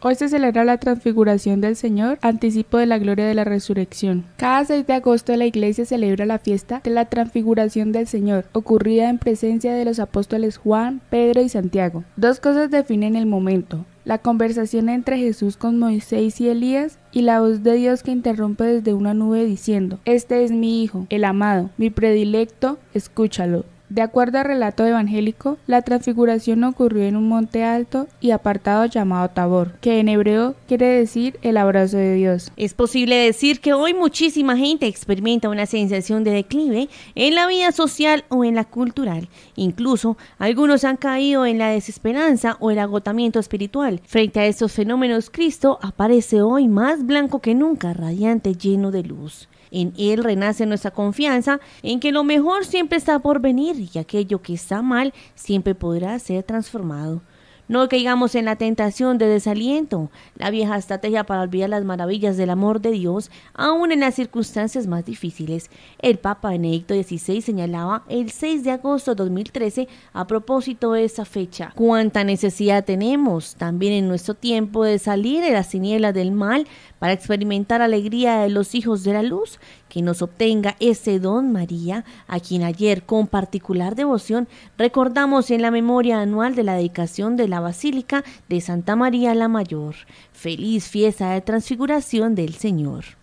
Hoy se celebra la transfiguración del Señor, anticipo de la gloria de la resurrección. Cada 6 de agosto la iglesia celebra la fiesta de la transfiguración del Señor, ocurrida en presencia de los apóstoles Juan, Pedro y Santiago. Dos cosas definen el momento. La conversación entre Jesús con Moisés y Elías y la voz de Dios que interrumpe desde una nube diciendo, Este es mi Hijo, el amado, mi predilecto, escúchalo. De acuerdo al relato evangélico, la transfiguración ocurrió en un monte alto y apartado llamado Tabor, que en hebreo quiere decir el abrazo de Dios. Es posible decir que hoy muchísima gente experimenta una sensación de declive en la vida social o en la cultural. Incluso algunos han caído en la desesperanza o el agotamiento espiritual. Frente a estos fenómenos, Cristo aparece hoy más blanco que nunca, radiante, lleno de luz. En Él renace nuestra confianza en que lo mejor siempre está por venir y aquello que está mal siempre podrá ser transformado. No caigamos en la tentación de desaliento, la vieja estrategia para olvidar las maravillas del amor de Dios, aún en las circunstancias más difíciles. El Papa Benedicto XVI señalaba el 6 de agosto de 2013 a propósito de esa fecha. Cuánta necesidad tenemos también en nuestro tiempo de salir de las tinieblas del mal para experimentar alegría de los hijos de la luz, que nos obtenga ese don María, a quien ayer con particular devoción recordamos en la memoria anual de la dedicación de la Basílica de Santa María la Mayor. Feliz fiesta de transfiguración del Señor.